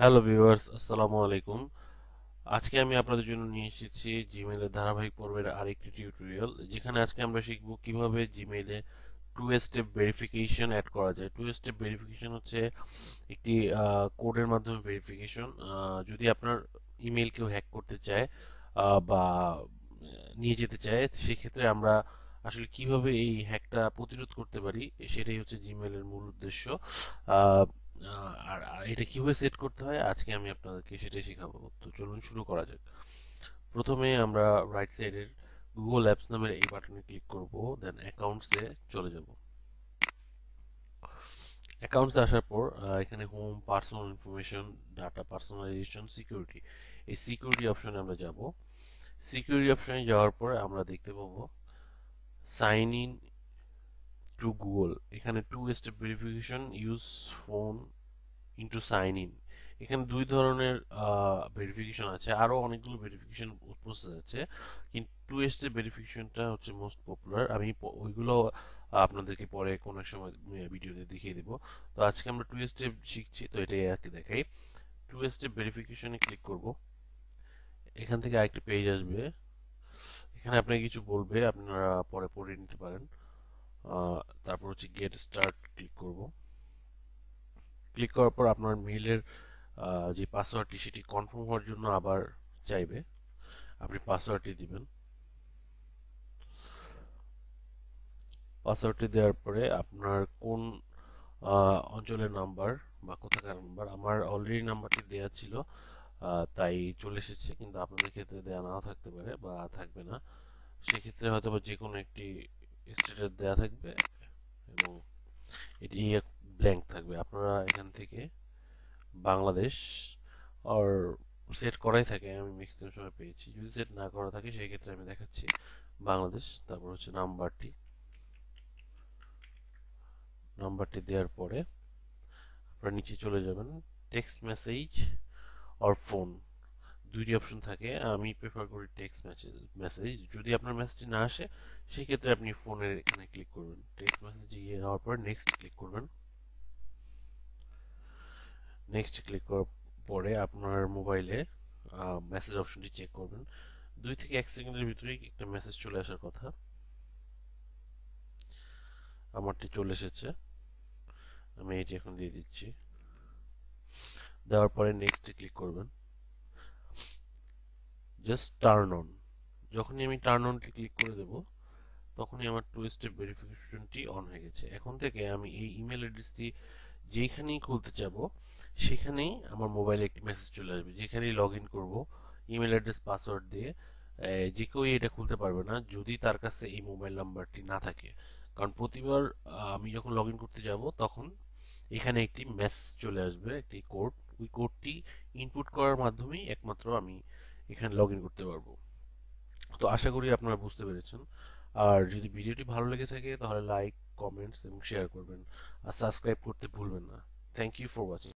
hello viewers আসসালামু আলাইকুম আজকে আমি আপনাদের জন্য নিয়ে এসেছি জিমেলের ধারাবাহিক পর্বের আরেকটি টিউটোরিয়াল যেখানে আজকে আমরা শিখব কিভাবে জিমেলে টু স্টেপ ভেরিফিকেশন অ্যাড করা যায় টু স্টেপ ভেরিফিকেশন হচ্ছে একটি কোডের মাধ্যমে ভেরিফিকেশন যদি আপনার ইমেল কেউ হ্যাক করতে চায় বা নিয়ে যেতে চায় সেক্ষেত্রে আমরা আসলে কিভাবে এই হ্যাকটা প্রতিরোধ করতে পারি সেটাই হচ্ছে জিমেলের মূল উদ্দেশ্য আর এটা কিভাবে সেট করতে হয় আজকে আমি আপনাদেরকে সেটাই শেখাবো তো চলুন শুরু করা যাক প্রথমে আমরা রাইট সাইডের গুগল অ্যাপস নামের এই বাটনে ক্লিক করব দেন অ্যাকাউন্টসে চলে যাব অ্যাকাউন্টসে আসার পর এখানে home personal information data personalisation security এই সিকিউরিটি অপশনে আমরা যাব সিকিউরিটি অপশনে যাওয়ার পর আমরা দেখতে পাবো সাইন ইন টু গুগল এখানে two step verification use phone into sign in এখানে দুই ধরনের ভেরিফিকেশন আছে আরও অনেকগুলো ভেরিফিকেশন প্রসেস আছে কিন্তু টু স্টেপ ভেরিফিকেশনটা হচ্ছে মোস্ট পপুলার আমি ওইগুলো আপনাদেরকে পরে কোনো সময় ভিডিওতে দেখিয়ে দেবো তো আজকে আমরা টু স্টেপ শিখছি তো এটাই আর কি দেখাই টু স্টেপ ভেরিফিকেশনে ক্লিক করব এখান থেকে আরেকটি পেজ আসবে এখানে আপনাকে কিছু বলবে আপনারা পরে পড়িয়ে নিতে পারেন তারপর হচ্ছে গেট স্টার্ট ক্লিক করব ক্লিক করার পর আপনার মেইলের যে পাসওয়ার্ডটি সেটি কনফার্ম হওয়ার জন্য আবার চাইবে আপনি পাসওয়ার্ডটি দিবেন পাসওয়ার্ডটি দেওয়ার পরে আপনার কোন অঞ্চলের নাম্বার বা কোথাকার নাম্বার আমার অলরেডি নাম্বারটি দেওয়া ছিল তাই চলে এসেছে কিন্তু আপনাদের ক্ষেত্রে দেওয়া নাও থাকতে পারে বা থাকবে না সেক্ষেত্রে হয়তো বা যে কোনো একটি স্টেটাস দেওয়া থাকবে এবং এটি ব্ল্যাঙ্ক থাকবে আপনারা এখান থেকে বাংলাদেশ আর সেট করাই থাকে আমি ম্যাক্সিমাম সময় পেয়েছি যদি সেট না করা থাকে সেই ক্ষেত্রে আমি দেখাচ্ছি বাংলাদেশ তারপর হচ্ছে নাম্বারটি নাম্বারটি দেওয়ার পরে আপনারা নিচে চলে যাবেন টেক্সট মেসেজ অর ফোন দুইটি অপশন থাকে আমি প্রেফার করি টেক্সট মেসেজ মেসেজ যদি আপনার মেসেজটি না আসে সেক্ষেত্রে আপনি ফোনের এখানে ক্লিক করবেন টেক্সট মেসেজ গিয়ে যাওয়ার পর নেক্সট ক্লিক করবেন নেক্সট ক্লিক করার পরে আপনার মোবাইলে মেসেজ অপশনটি চেক করবেন দুই থেকে এক সেকেন্ডের ভিতরে একটা মেসেজ চলে আসার কথা আমারটি চলে এসেছে আমি এটি এখন দিয়ে দিচ্ছি দেওয়ার পরে নেক্সটে ক্লিক করবেন জাস্ট টার্ন অন যখনই আমি টার্ন অনটি ক্লিক করে দেব তখনই আমার টু স্টেপ ভেরিফিকেশনটি অন হয়ে গেছে এখন থেকে আমি এই ইমেল অ্যাড্রেসটি যেখানেই খুলতে যাব সেখানেই আমার মোবাইলে একটি মেসেজ চলে আসবে যেখানেই লগ ইন করবো ইমেল অ্যাড্রেস পাসওয়ার্ড দিয়ে যে কেউই এটা খুলতে পারবে না যদি তার কাছে এই মোবাইল নাম্বারটি না থাকে কারণ প্রতিবার আমি যখন লগ করতে যাব তখন এখানে একটি মেসেজ চলে আসবে একটি কোড ওই কোডটি ইনপুট করার মাধ্যমেই একমাত্র আমি এখানে লগ ইন করতে পারবো তো আশা করি আপনারা বুঝতে পেরেছেন আর যদি ভিডিওটি ভালো লেগে থাকে তাহলে লাইক কমেন্টস এবং শেয়ার করবেন আর সাবস্ক্রাইব করতে ভুলবেন না থ্যাংক ইউ ফর ওয়াচিং